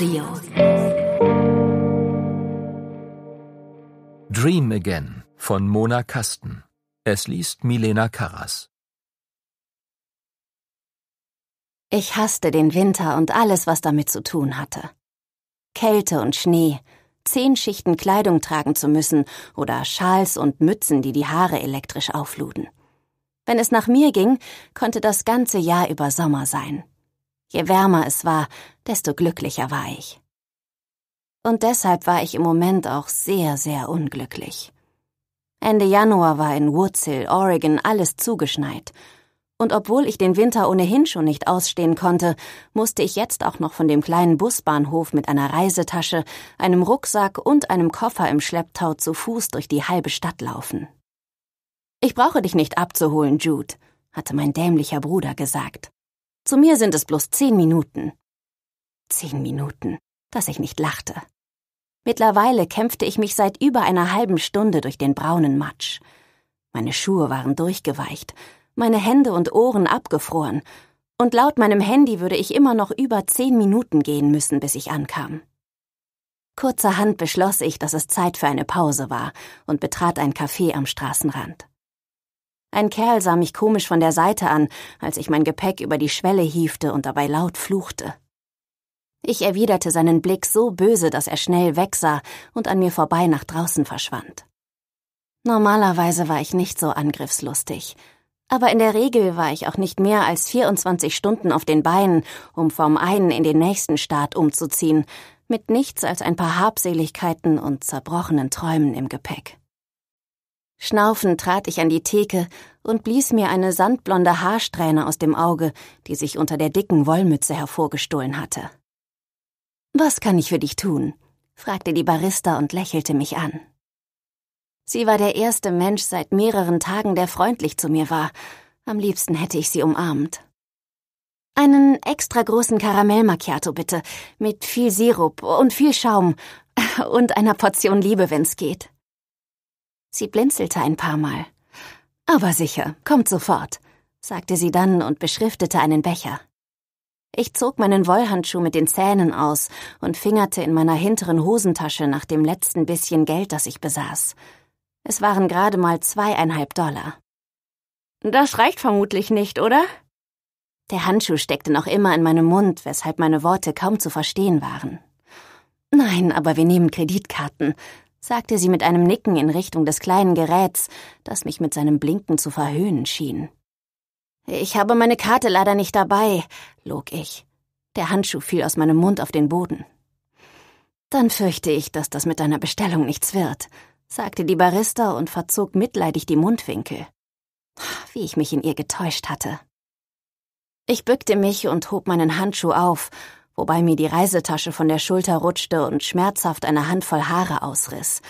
Audio. Dream Again von Mona Kasten. Es liest Milena Karras. Ich hasste den Winter und alles, was damit zu tun hatte. Kälte und Schnee, zehn Schichten Kleidung tragen zu müssen oder Schals und Mützen, die die Haare elektrisch aufluden. Wenn es nach mir ging, konnte das ganze Jahr über Sommer sein, Je wärmer es war, desto glücklicher war ich. Und deshalb war ich im Moment auch sehr, sehr unglücklich. Ende Januar war in Woods Hill, Oregon, alles zugeschneit. Und obwohl ich den Winter ohnehin schon nicht ausstehen konnte, musste ich jetzt auch noch von dem kleinen Busbahnhof mit einer Reisetasche, einem Rucksack und einem Koffer im Schlepptau zu Fuß durch die halbe Stadt laufen. Ich brauche dich nicht abzuholen, Jude, hatte mein dämlicher Bruder gesagt. Zu mir sind es bloß zehn Minuten. Zehn Minuten, dass ich nicht lachte. Mittlerweile kämpfte ich mich seit über einer halben Stunde durch den braunen Matsch. Meine Schuhe waren durchgeweicht, meine Hände und Ohren abgefroren, und laut meinem Handy würde ich immer noch über zehn Minuten gehen müssen, bis ich ankam. Kurzerhand beschloss ich, dass es Zeit für eine Pause war und betrat ein Café am Straßenrand. Ein Kerl sah mich komisch von der Seite an, als ich mein Gepäck über die Schwelle hiefte und dabei laut fluchte. Ich erwiderte seinen Blick so böse, dass er schnell wegsah und an mir vorbei nach draußen verschwand. Normalerweise war ich nicht so angriffslustig, aber in der Regel war ich auch nicht mehr als 24 Stunden auf den Beinen, um vom einen in den nächsten Staat umzuziehen, mit nichts als ein paar Habseligkeiten und zerbrochenen Träumen im Gepäck. Schnaufend trat ich an die Theke und blies mir eine sandblonde Haarsträhne aus dem Auge, die sich unter der dicken Wollmütze hervorgestohlen hatte. Was kann ich für dich tun? fragte die Barista und lächelte mich an. Sie war der erste Mensch seit mehreren Tagen, der freundlich zu mir war. Am liebsten hätte ich sie umarmt. Einen extra großen Karamell-Macchiato bitte, mit viel Sirup und viel Schaum und einer Portion Liebe, wenn's geht. Sie blinzelte ein paar Mal. Aber sicher, kommt sofort, sagte sie dann und beschriftete einen Becher. Ich zog meinen Wollhandschuh mit den Zähnen aus und fingerte in meiner hinteren Hosentasche nach dem letzten bisschen Geld, das ich besaß. Es waren gerade mal zweieinhalb Dollar. Das reicht vermutlich nicht, oder? Der Handschuh steckte noch immer in meinem Mund, weshalb meine Worte kaum zu verstehen waren. Nein, aber wir nehmen Kreditkarten, sagte sie mit einem Nicken in Richtung des kleinen Geräts, das mich mit seinem Blinken zu verhöhnen schien. Ich habe meine Karte leider nicht dabei, log ich. Der Handschuh fiel aus meinem Mund auf den Boden. Dann fürchte ich, dass das mit deiner Bestellung nichts wird, sagte die Barista und verzog mitleidig die Mundwinkel. Wie ich mich in ihr getäuscht hatte. Ich bückte mich und hob meinen Handschuh auf wobei mir die Reisetasche von der Schulter rutschte und schmerzhaft eine Handvoll Haare ausriss.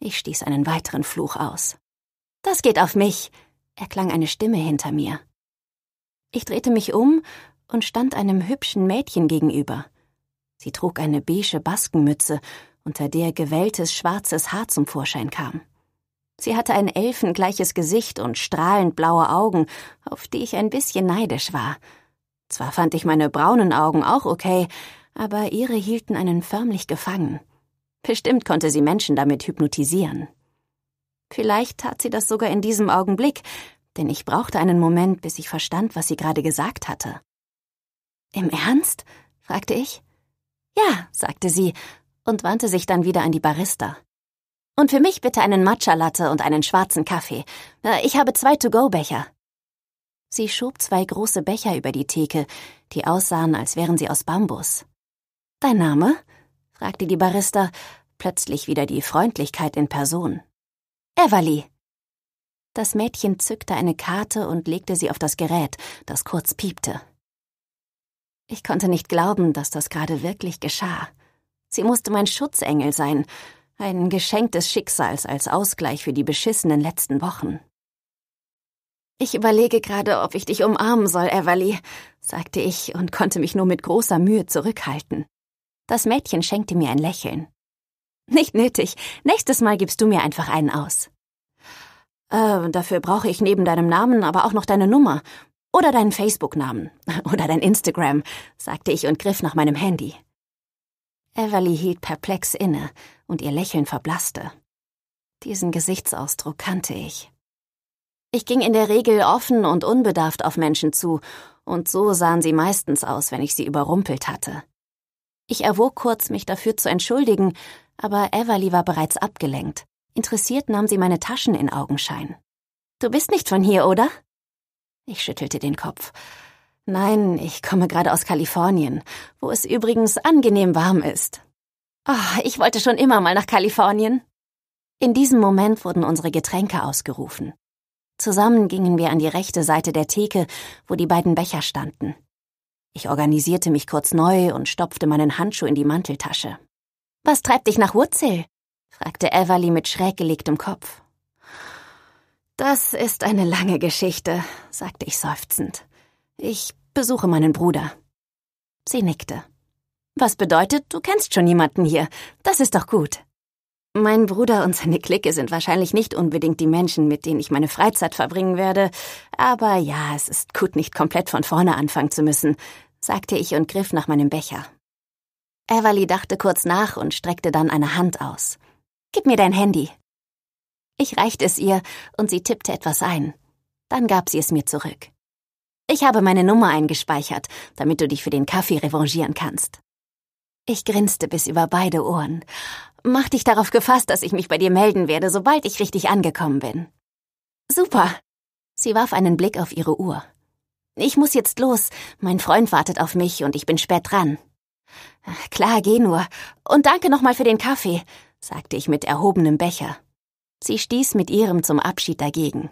Ich stieß einen weiteren Fluch aus. Das geht auf mich, erklang eine Stimme hinter mir. Ich drehte mich um und stand einem hübschen Mädchen gegenüber. Sie trug eine beige Baskenmütze, unter der gewelltes schwarzes Haar zum Vorschein kam. Sie hatte ein elfengleiches Gesicht und strahlend blaue Augen, auf die ich ein bisschen neidisch war. Zwar fand ich meine braunen Augen auch okay, aber ihre hielten einen förmlich gefangen. Bestimmt konnte sie Menschen damit hypnotisieren. Vielleicht tat sie das sogar in diesem Augenblick, denn ich brauchte einen Moment, bis ich verstand, was sie gerade gesagt hatte. Im Ernst? fragte ich. Ja, sagte sie und wandte sich dann wieder an die Barista. Und für mich bitte einen Matcha-Latte und einen schwarzen Kaffee. Äh, ich habe zwei To-Go-Becher. Sie schob zwei große Becher über die Theke, die aussahen, als wären sie aus Bambus. Dein Name? fragte die Barista, plötzlich wieder die Freundlichkeit in Person. Everly. Das Mädchen zückte eine Karte und legte sie auf das Gerät, das kurz piepte. Ich konnte nicht glauben, dass das gerade wirklich geschah. Sie musste mein Schutzengel sein, ein Geschenk des Schicksals als Ausgleich für die beschissenen letzten Wochen. Ich überlege gerade, ob ich dich umarmen soll, Everly, sagte ich und konnte mich nur mit großer Mühe zurückhalten. Das Mädchen schenkte mir ein Lächeln. Nicht nötig. Nächstes Mal gibst du mir einfach einen aus. Äh, dafür brauche ich neben deinem Namen aber auch noch deine Nummer. Oder deinen Facebook-Namen. Oder dein Instagram, sagte ich und griff nach meinem Handy. Everly hielt perplex inne und ihr Lächeln verblasste. Diesen Gesichtsausdruck kannte ich. Ich ging in der Regel offen und unbedarft auf Menschen zu, und so sahen sie meistens aus, wenn ich sie überrumpelt hatte. Ich erwog kurz, mich dafür zu entschuldigen, aber Everly war bereits abgelenkt. Interessiert nahm sie meine Taschen in Augenschein. Du bist nicht von hier, oder? Ich schüttelte den Kopf. Nein, ich komme gerade aus Kalifornien, wo es übrigens angenehm warm ist. Oh, ich wollte schon immer mal nach Kalifornien. In diesem Moment wurden unsere Getränke ausgerufen. Zusammen gingen wir an die rechte Seite der Theke, wo die beiden Becher standen. Ich organisierte mich kurz neu und stopfte meinen Handschuh in die Manteltasche. Was treibt dich nach Wurzel? fragte Everly mit schräg gelegtem Kopf. Das ist eine lange Geschichte, sagte ich seufzend. Ich besuche meinen Bruder. Sie nickte. Was bedeutet, du kennst schon jemanden hier. Das ist doch gut. Mein Bruder und seine Clique sind wahrscheinlich nicht unbedingt die Menschen, mit denen ich meine Freizeit verbringen werde, aber ja, es ist gut, nicht komplett von vorne anfangen zu müssen, sagte ich und griff nach meinem Becher. Everly dachte kurz nach und streckte dann eine Hand aus. Gib mir dein Handy. Ich reichte es ihr und sie tippte etwas ein. Dann gab sie es mir zurück. Ich habe meine Nummer eingespeichert, damit du dich für den Kaffee revanchieren kannst. Ich grinste bis über beide Ohren. Mach dich darauf gefasst, dass ich mich bei dir melden werde, sobald ich richtig angekommen bin. Super. Sie warf einen Blick auf ihre Uhr. Ich muss jetzt los. Mein Freund wartet auf mich und ich bin spät dran. Klar, geh nur. Und danke nochmal für den Kaffee, sagte ich mit erhobenem Becher. Sie stieß mit ihrem zum Abschied dagegen.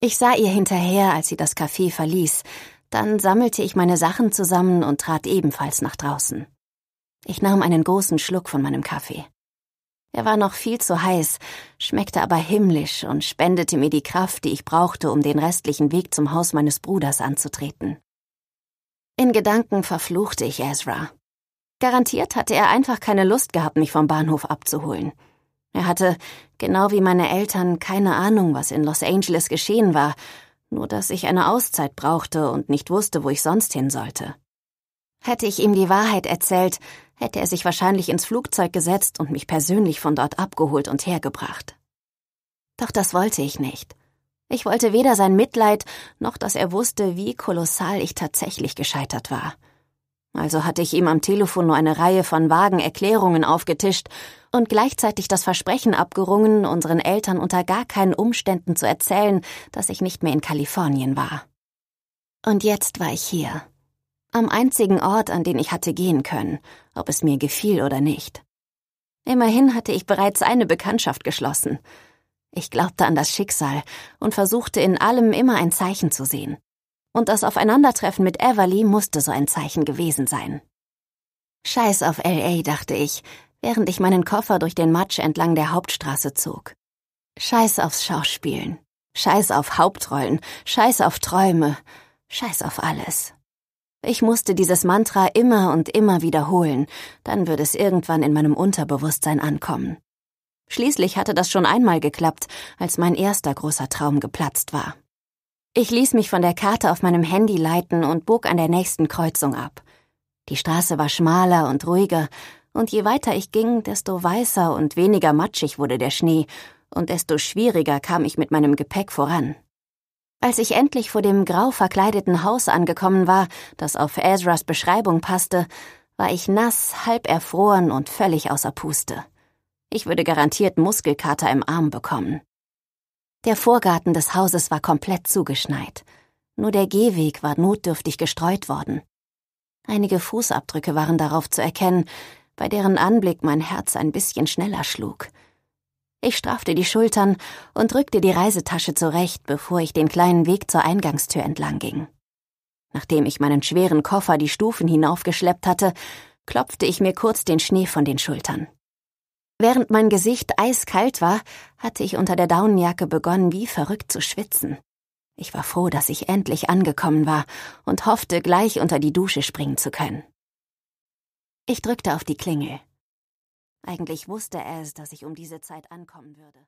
Ich sah ihr hinterher, als sie das Café verließ, dann sammelte ich meine Sachen zusammen und trat ebenfalls nach draußen. Ich nahm einen großen Schluck von meinem Kaffee. Er war noch viel zu heiß, schmeckte aber himmlisch und spendete mir die Kraft, die ich brauchte, um den restlichen Weg zum Haus meines Bruders anzutreten. In Gedanken verfluchte ich Ezra. Garantiert hatte er einfach keine Lust gehabt, mich vom Bahnhof abzuholen. Er hatte, genau wie meine Eltern, keine Ahnung, was in Los Angeles geschehen war nur dass ich eine Auszeit brauchte und nicht wusste, wo ich sonst hin sollte. Hätte ich ihm die Wahrheit erzählt, hätte er sich wahrscheinlich ins Flugzeug gesetzt und mich persönlich von dort abgeholt und hergebracht. Doch das wollte ich nicht. Ich wollte weder sein Mitleid, noch dass er wusste, wie kolossal ich tatsächlich gescheitert war. Also hatte ich ihm am Telefon nur eine Reihe von vagen Erklärungen aufgetischt und gleichzeitig das Versprechen abgerungen, unseren Eltern unter gar keinen Umständen zu erzählen, dass ich nicht mehr in Kalifornien war. Und jetzt war ich hier. Am einzigen Ort, an den ich hatte gehen können, ob es mir gefiel oder nicht. Immerhin hatte ich bereits eine Bekanntschaft geschlossen. Ich glaubte an das Schicksal und versuchte in allem immer ein Zeichen zu sehen und das Aufeinandertreffen mit Everly musste so ein Zeichen gewesen sein. Scheiß auf LA, dachte ich, während ich meinen Koffer durch den Matsch entlang der Hauptstraße zog. Scheiß aufs Schauspielen, scheiß auf Hauptrollen, scheiß auf Träume, scheiß auf alles. Ich musste dieses Mantra immer und immer wiederholen, dann würde es irgendwann in meinem Unterbewusstsein ankommen. Schließlich hatte das schon einmal geklappt, als mein erster großer Traum geplatzt war. Ich ließ mich von der Karte auf meinem Handy leiten und bog an der nächsten Kreuzung ab. Die Straße war schmaler und ruhiger, und je weiter ich ging, desto weißer und weniger matschig wurde der Schnee, und desto schwieriger kam ich mit meinem Gepäck voran. Als ich endlich vor dem grau verkleideten Haus angekommen war, das auf Ezras Beschreibung passte, war ich nass, halb erfroren und völlig außer Puste. Ich würde garantiert Muskelkater im Arm bekommen. Der Vorgarten des Hauses war komplett zugeschneit. Nur der Gehweg war notdürftig gestreut worden. Einige Fußabdrücke waren darauf zu erkennen, bei deren Anblick mein Herz ein bisschen schneller schlug. Ich straffte die Schultern und rückte die Reisetasche zurecht, bevor ich den kleinen Weg zur Eingangstür entlang ging. Nachdem ich meinen schweren Koffer die Stufen hinaufgeschleppt hatte, klopfte ich mir kurz den Schnee von den Schultern. Während mein Gesicht eiskalt war, hatte ich unter der Daunenjacke begonnen, wie verrückt zu schwitzen. Ich war froh, dass ich endlich angekommen war und hoffte, gleich unter die Dusche springen zu können. Ich drückte auf die Klingel. Eigentlich wusste er es, dass ich um diese Zeit ankommen würde.